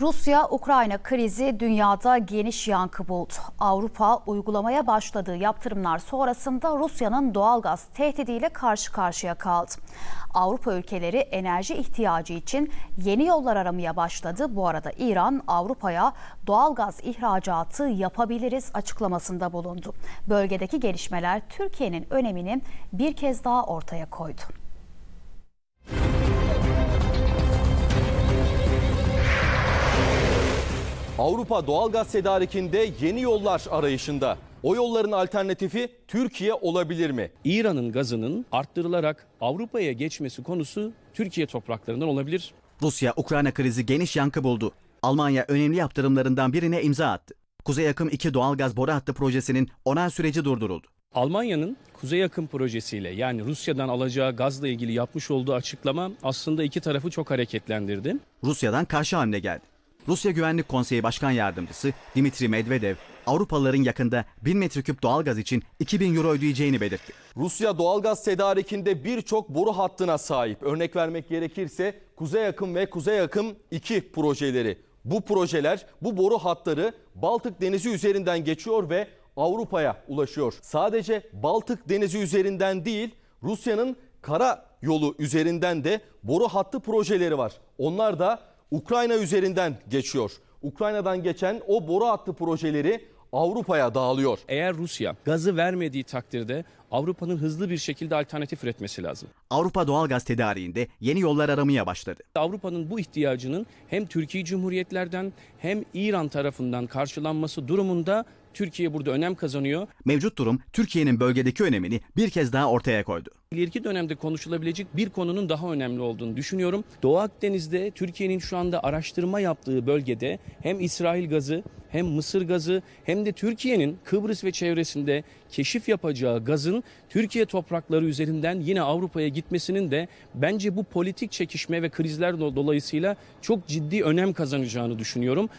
Rusya-Ukrayna krizi dünyada geniş yankı buldu. Avrupa uygulamaya başladığı yaptırımlar sonrasında Rusya'nın doğalgaz tehdidiyle karşı karşıya kaldı. Avrupa ülkeleri enerji ihtiyacı için yeni yollar aramaya başladı. Bu arada İran Avrupa'ya doğalgaz ihracatı yapabiliriz açıklamasında bulundu. Bölgedeki gelişmeler Türkiye'nin önemini bir kez daha ortaya koydu. Avrupa doğalgaz tedarikinde yeni yollar arayışında. O yolların alternatifi Türkiye olabilir mi? İran'ın gazının arttırılarak Avrupa'ya geçmesi konusu Türkiye topraklarından olabilir. Rusya-Ukrayna krizi geniş yankı buldu. Almanya önemli yaptırımlarından birine imza attı. Kuzey Akım 2 doğalgaz boru hattı projesinin onay süreci durduruldu. Almanya'nın Kuzey Akım projesiyle yani Rusya'dan alacağı gazla ilgili yapmış olduğu açıklama aslında iki tarafı çok hareketlendirdi. Rusya'dan karşı hamle geldi. Rusya Güvenlik Konseyi Başkan Yardımcısı Dimitri Medvedev, Avrupalıların yakında 1000 metreküp doğalgaz için 2000 euro ödeyeceğini belirtti. Rusya doğalgaz tedarikinde birçok boru hattına sahip. Örnek vermek gerekirse Kuzey Akım ve Kuzey Akım 2 projeleri. Bu projeler, bu boru hatları Baltık Denizi üzerinden geçiyor ve Avrupa'ya ulaşıyor. Sadece Baltık Denizi üzerinden değil, Rusya'nın kara yolu üzerinden de boru hattı projeleri var. Onlar da Ukrayna üzerinden geçiyor. Ukrayna'dan geçen o boru hattı projeleri Avrupa'ya dağılıyor. Eğer Rusya gazı vermediği takdirde Avrupa'nın hızlı bir şekilde alternatif üretmesi lazım. Avrupa doğal gaz tedariğinde yeni yollar aramaya başladı. Avrupa'nın bu ihtiyacının hem Türkiye Cumhuriyetlerden hem İran tarafından karşılanması durumunda Türkiye burada önem kazanıyor. Mevcut durum Türkiye'nin bölgedeki önemini bir kez daha ortaya koydu. İleriki dönemde konuşulabilecek bir konunun daha önemli olduğunu düşünüyorum. Doğu Akdeniz'de Türkiye'nin şu anda araştırma yaptığı bölgede hem İsrail gazı hem Mısır gazı hem de Türkiye'nin Kıbrıs ve çevresinde keşif yapacağı gazın Türkiye toprakları üzerinden yine Avrupa'ya gitmesinin de bence bu politik çekişme ve krizler dolayısıyla çok ciddi önem kazanacağını düşünüyorum.